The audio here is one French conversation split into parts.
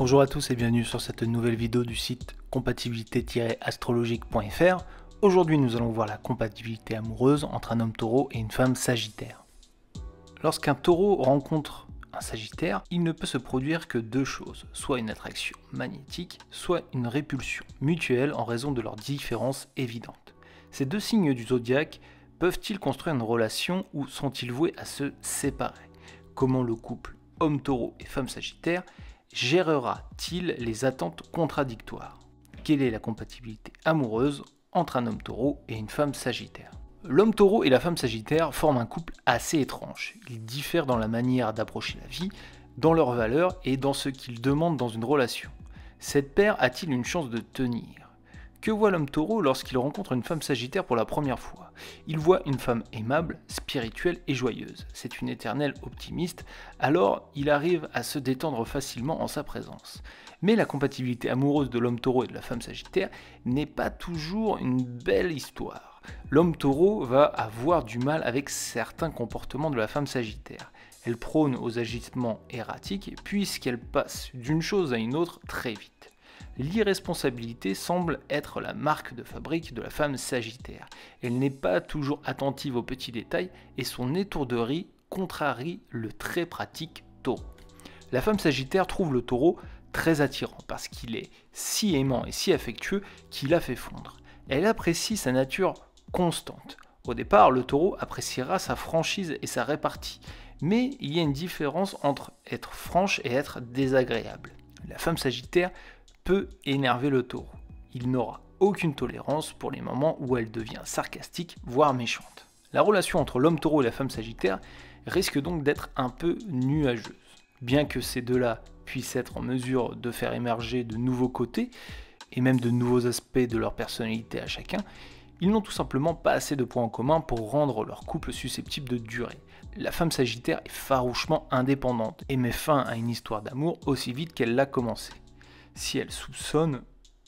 Bonjour à tous et bienvenue sur cette nouvelle vidéo du site compatibilité-astrologique.fr. Aujourd'hui nous allons voir la compatibilité amoureuse entre un homme taureau et une femme sagittaire. Lorsqu'un taureau rencontre un sagittaire, il ne peut se produire que deux choses, soit une attraction magnétique, soit une répulsion mutuelle en raison de leurs différences évidentes. Ces deux signes du zodiaque peuvent-ils construire une relation ou sont-ils voués à se séparer Comment le couple homme taureau et femme sagittaire gérera-t-il les attentes contradictoires Quelle est la compatibilité amoureuse entre un homme taureau et une femme sagittaire L'homme taureau et la femme sagittaire forment un couple assez étrange. Ils diffèrent dans la manière d'approcher la vie, dans leurs valeurs et dans ce qu'ils demandent dans une relation. Cette paire a-t-il une chance de tenir que voit l'homme taureau lorsqu'il rencontre une femme sagittaire pour la première fois Il voit une femme aimable, spirituelle et joyeuse. C'est une éternelle optimiste, alors il arrive à se détendre facilement en sa présence. Mais la compatibilité amoureuse de l'homme taureau et de la femme sagittaire n'est pas toujours une belle histoire. L'homme taureau va avoir du mal avec certains comportements de la femme sagittaire. Elle prône aux agissements erratiques puisqu'elle passe d'une chose à une autre très vite l'irresponsabilité semble être la marque de fabrique de la femme sagittaire. Elle n'est pas toujours attentive aux petits détails et son étourderie contrarie le très pratique taureau. La femme sagittaire trouve le taureau très attirant parce qu'il est si aimant et si affectueux qu'il la fait fondre. Elle apprécie sa nature constante. Au départ, le taureau appréciera sa franchise et sa répartie, mais il y a une différence entre être franche et être désagréable. La femme sagittaire peut énerver le taureau. Il n'aura aucune tolérance pour les moments où elle devient sarcastique, voire méchante. La relation entre l'homme taureau et la femme sagittaire risque donc d'être un peu nuageuse. Bien que ces deux-là puissent être en mesure de faire émerger de nouveaux côtés, et même de nouveaux aspects de leur personnalité à chacun, ils n'ont tout simplement pas assez de points en commun pour rendre leur couple susceptible de durer. La femme sagittaire est farouchement indépendante et met fin à une histoire d'amour aussi vite qu'elle l'a commencée si elle soupçonne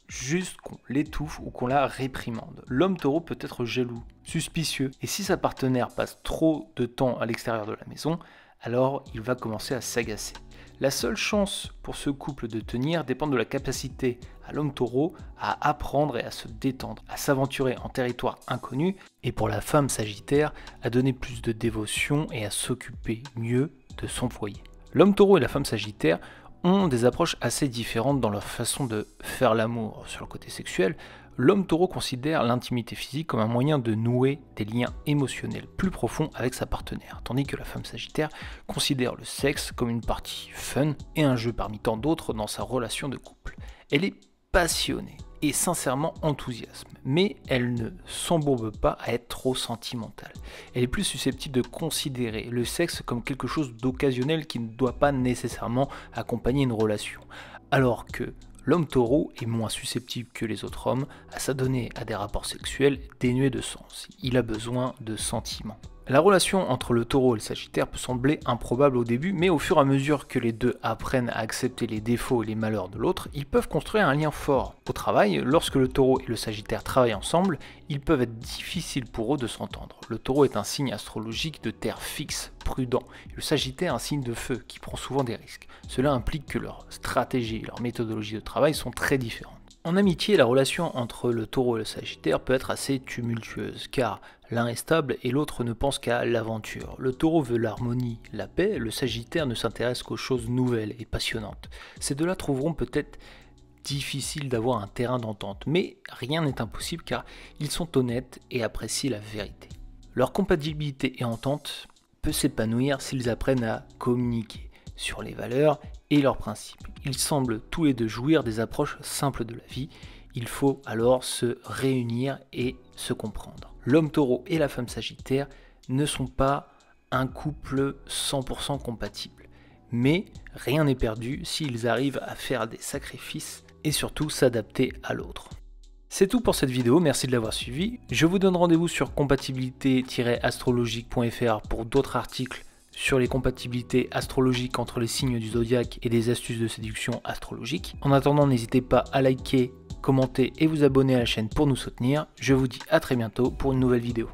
juste qu'on l'étouffe ou qu'on la réprimande. L'homme taureau peut être jaloux, suspicieux, et si sa partenaire passe trop de temps à l'extérieur de la maison, alors il va commencer à s'agacer. La seule chance pour ce couple de tenir dépend de la capacité à l'homme taureau à apprendre et à se détendre, à s'aventurer en territoire inconnu, et pour la femme sagittaire à donner plus de dévotion et à s'occuper mieux de son foyer. L'homme taureau et la femme sagittaire ont des approches assez différentes dans leur façon de faire l'amour. Sur le côté sexuel, l'homme taureau considère l'intimité physique comme un moyen de nouer des liens émotionnels plus profonds avec sa partenaire, tandis que la femme sagittaire considère le sexe comme une partie fun et un jeu parmi tant d'autres dans sa relation de couple. Elle est passionnée et sincèrement enthousiasme, mais elle ne s'embourbe pas à être trop sentimentale. Elle est plus susceptible de considérer le sexe comme quelque chose d'occasionnel qui ne doit pas nécessairement accompagner une relation, alors que l'homme taureau est moins susceptible que les autres hommes à s'adonner à des rapports sexuels dénués de sens. Il a besoin de sentiments. La relation entre le taureau et le sagittaire peut sembler improbable au début, mais au fur et à mesure que les deux apprennent à accepter les défauts et les malheurs de l'autre, ils peuvent construire un lien fort. Au travail, lorsque le taureau et le sagittaire travaillent ensemble, ils peuvent être difficiles pour eux de s'entendre. Le taureau est un signe astrologique de terre fixe, prudent, et le sagittaire un signe de feu qui prend souvent des risques. Cela implique que leurs stratégies et leur méthodologie de travail sont très différentes. En amitié, la relation entre le taureau et le sagittaire peut être assez tumultueuse, car l'un est stable et l'autre ne pense qu'à l'aventure. Le taureau veut l'harmonie, la paix, le sagittaire ne s'intéresse qu'aux choses nouvelles et passionnantes. Ces deux-là trouveront peut-être difficile d'avoir un terrain d'entente, mais rien n'est impossible car ils sont honnêtes et apprécient la vérité. Leur compatibilité et entente peut s'épanouir s'ils apprennent à communiquer sur les valeurs leurs principes. Ils semblent tous les deux jouir des approches simples de la vie. Il faut alors se réunir et se comprendre. L'homme taureau et la femme sagittaire ne sont pas un couple 100% compatible. Mais rien n'est perdu s'ils arrivent à faire des sacrifices et surtout s'adapter à l'autre. C'est tout pour cette vidéo, merci de l'avoir suivi. Je vous donne rendez-vous sur compatibilité-astrologique.fr pour d'autres articles sur les compatibilités astrologiques entre les signes du zodiaque et des astuces de séduction astrologique. En attendant, n'hésitez pas à liker, commenter et vous abonner à la chaîne pour nous soutenir. Je vous dis à très bientôt pour une nouvelle vidéo.